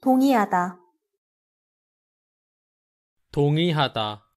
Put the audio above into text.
동의하다 동의하다